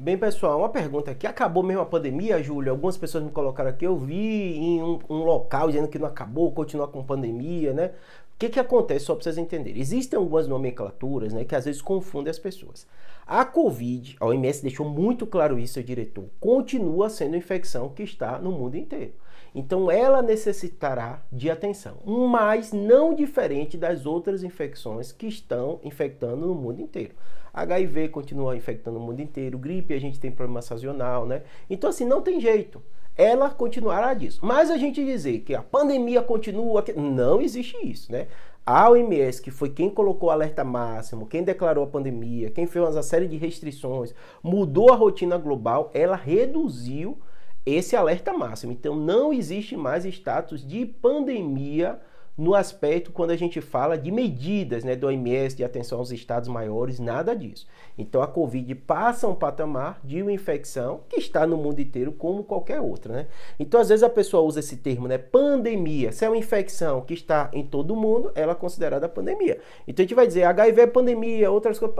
Bem, pessoal, uma pergunta aqui. Acabou mesmo a pandemia, Júlio? Algumas pessoas me colocaram aqui. Eu vi em um, um local dizendo que não acabou, continua com pandemia, né? O que, que acontece, só para vocês entenderem? Existem algumas nomenclaturas né, que às vezes confundem as pessoas. A Covid, a OMS deixou muito claro isso, seu diretor, continua sendo infecção que está no mundo inteiro. Então ela necessitará de atenção, mas não diferente das outras infecções que estão infectando no mundo inteiro. HIV continua infectando o mundo inteiro, gripe a gente tem problema sazonal, né? Então assim, não tem jeito ela continuará disso. Mas a gente dizer que a pandemia continua, não existe isso, né? A OMS, que foi quem colocou o alerta máximo, quem declarou a pandemia, quem fez uma série de restrições, mudou a rotina global, ela reduziu esse alerta máximo. Então não existe mais status de pandemia no aspecto quando a gente fala de medidas né, do OMS, de atenção aos estados maiores, nada disso. Então a Covid passa um patamar de uma infecção que está no mundo inteiro como qualquer outra. Né? Então às vezes a pessoa usa esse termo, né, pandemia. Se é uma infecção que está em todo mundo, ela é considerada pandemia. Então a gente vai dizer HIV é pandemia, outras coisas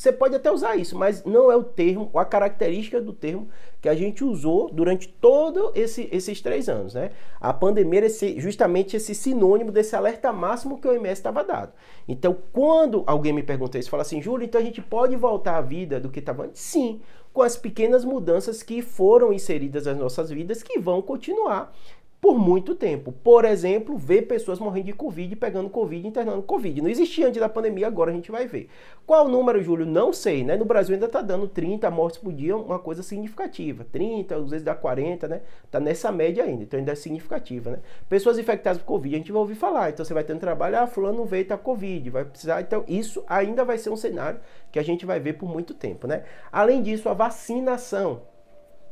você pode até usar isso, mas não é o termo, a característica do termo que a gente usou durante todos esse, esses três anos. Né? A pandemia é esse, justamente esse sinônimo desse alerta máximo que o OMS estava dado. Então, quando alguém me pergunta isso, fala assim, Júlio, então a gente pode voltar à vida do que estava antes? Sim, com as pequenas mudanças que foram inseridas nas nossas vidas, que vão continuar por muito tempo. Por exemplo, ver pessoas morrendo de Covid, pegando Covid, internando Covid. Não existia antes da pandemia, agora a gente vai ver. Qual o número, Júlio? Não sei, né? No Brasil ainda está dando 30 mortes por dia, uma coisa significativa. 30, às vezes dá 40, né? Tá nessa média ainda, então ainda é significativa, né? Pessoas infectadas por Covid, a gente vai ouvir falar. Então você vai ter trabalho, ah, fulano veio, tá Covid, vai precisar. Então isso ainda vai ser um cenário que a gente vai ver por muito tempo, né? Além disso, a vacinação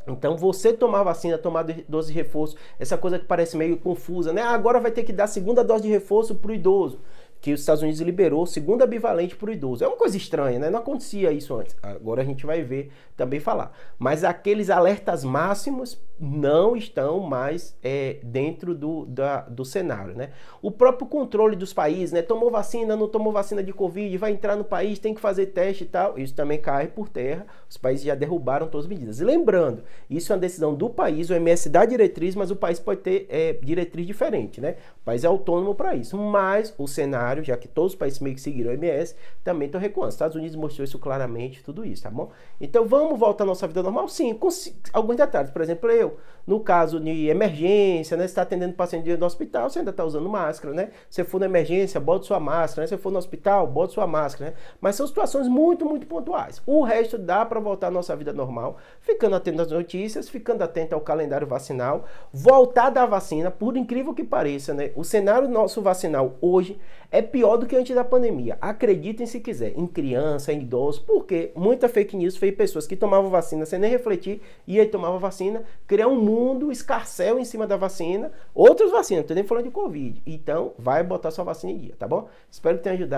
então, você tomar vacina, tomar dose de reforço, essa coisa que parece meio confusa, né? Ah, agora vai ter que dar segunda dose de reforço para o idoso que os Estados Unidos liberou segunda bivalente para o idoso. É uma coisa estranha, né? Não acontecia isso antes. Agora a gente vai ver também falar. Mas aqueles alertas máximos não estão mais é, dentro do, da, do cenário, né? O próprio controle dos países, né? Tomou vacina, não tomou vacina de Covid, vai entrar no país, tem que fazer teste e tal. Isso também cai por terra. Os países já derrubaram todas as medidas. E lembrando, isso é uma decisão do país, o MS dá diretriz, mas o país pode ter é, diretriz diferente, né? O país é autônomo para isso. Mas o cenário cenário, já que todos os países meio que seguiram o MS, também estão recuando. Os Estados Unidos mostrou isso claramente, tudo isso, tá bom? Então vamos voltar à nossa vida normal? Sim, com alguns detalhes. Por exemplo, eu, no caso de emergência, né? Você está atendendo paciente no hospital, você ainda está usando máscara, né? Se for na emergência, bota sua máscara, né? Se for no hospital, bota sua máscara, né? Mas são situações muito, muito pontuais. O resto dá para voltar à nossa vida normal, ficando atento às notícias, ficando atento ao calendário vacinal, voltar da vacina, por incrível que pareça, né? O cenário nosso vacinal hoje é pior do que antes da pandemia. Acreditem se quiser, em criança, em idosos, porque muita fake news foi pessoas que tomavam vacina sem nem refletir, e aí tomava vacina, criar um mundo, escarcel em cima da vacina, outras vacinas, não tô nem falando de Covid. Então, vai botar sua vacina em dia, tá bom? Espero que tenha ajudado.